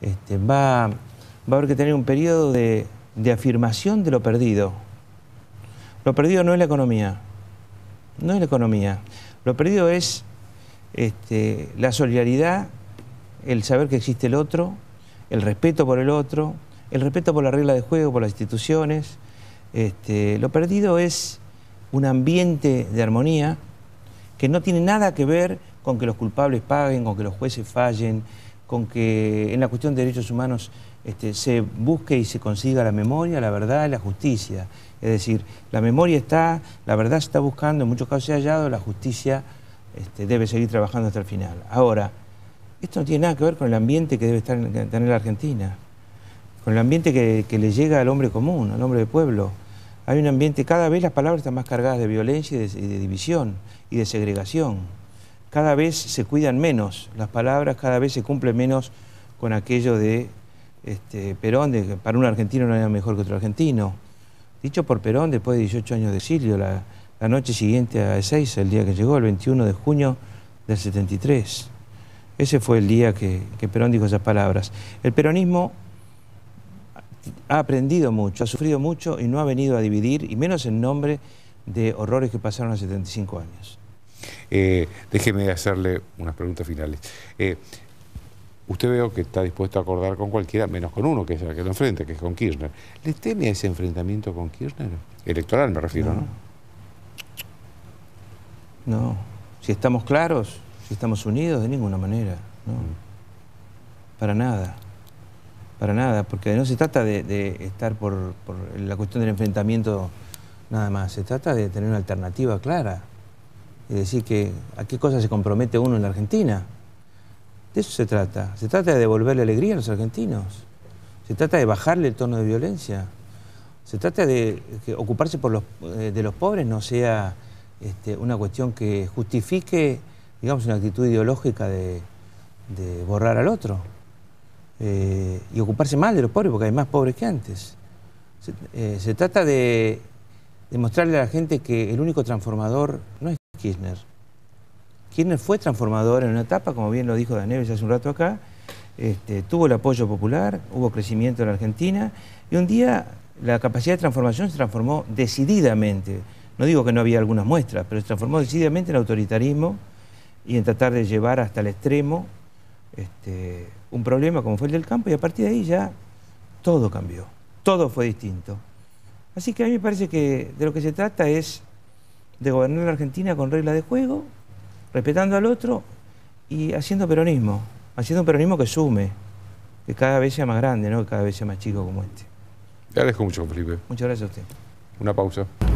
Este, va, a haber que tener un periodo de, afirmación de lo perdido. Lo perdido no es la economía, no es la economía. Lo perdido es este, la solidaridad, el saber que existe el otro, el respeto por el otro, el respeto por la regla de juego, por las instituciones. Este, lo perdido es un ambiente de armonía que no tiene nada que ver con que los culpables paguen, con que los jueces fallen, con que en la cuestión de derechos humanos este, se busque y se consiga la memoria, la verdad y la justicia. Es decir, la memoria está, la verdad se está buscando, en muchos casos se ha hallado, la justicia este, debe seguir trabajando hasta el final. Ahora, esto no tiene nada que ver con el ambiente que debe estar, tener la Argentina, con el ambiente que, le llega al hombre común, al hombre de pueblo. Hay un ambiente, cada vez las palabras están más cargadas de violencia y de división y de segregación cada vez se cuidan menos las palabras, cada vez se cumple menos con aquello de este, Perón, de que para un argentino no era mejor que otro argentino. Dicho por Perón, después de 18 años de exilio, la, noche siguiente a Ezeiza, el día que llegó, el 21 de junio del 73. Ese fue el día que, Perón dijo esas palabras. El peronismo ha aprendido mucho, ha sufrido mucho y no ha venido a dividir, y menos en nombre de horrores que pasaron a 75 años. Eh, déjeme hacerle unas preguntas finales. Eh, usted veo que está dispuesto a acordar con cualquiera, menos con uno, que es el que lo enfrenta, que es con Kirchner. ¿Le teme a ese enfrentamiento con Kirchner? Electoral me refiero, ¿no? No, si estamos claros, si estamos unidos, de ninguna manera, no. Mm. Para nada. Para nada, porque no se trata de, estar por la cuestión del enfrentamiento nada más, se trata de tener una alternativa clara y decir que a qué cosa se compromete uno en la Argentina. De eso se trata. Se trata de devolverle alegría a los argentinos. Se trata de bajarle el tono de violencia. Se trata de que ocuparse por eh, de los pobres no sea este, una cuestión que justifique, digamos, una actitud ideológica de, borrar al otro. Eh, y ocuparse más de los pobres, porque hay más pobres que antes. Se, eh, trata de mostrarle a la gente que el único transformador no es Kirchner. Kirchner fue transformador en una etapa, como bien lo dijo Daniel hace un rato acá, este, tuvo el apoyo popular, hubo crecimiento en la Argentina y un día la capacidad de transformación se transformó decididamente. No digo que no había algunas muestras, pero se transformó decididamente en autoritarismo y en tratar de llevar hasta el extremo este, un problema como fue el del campo y a partir de ahí ya todo cambió, todo fue distinto. Así que a mí me parece que de lo que se trata es de gobernar la Argentina con reglas de juego, respetando al otro y haciendo peronismo, haciendo un peronismo que sume, que cada vez sea más grande, no que cada vez sea más chico como este. Le agradezco mucho, Felipe. Muchas gracias a usted. Una pausa.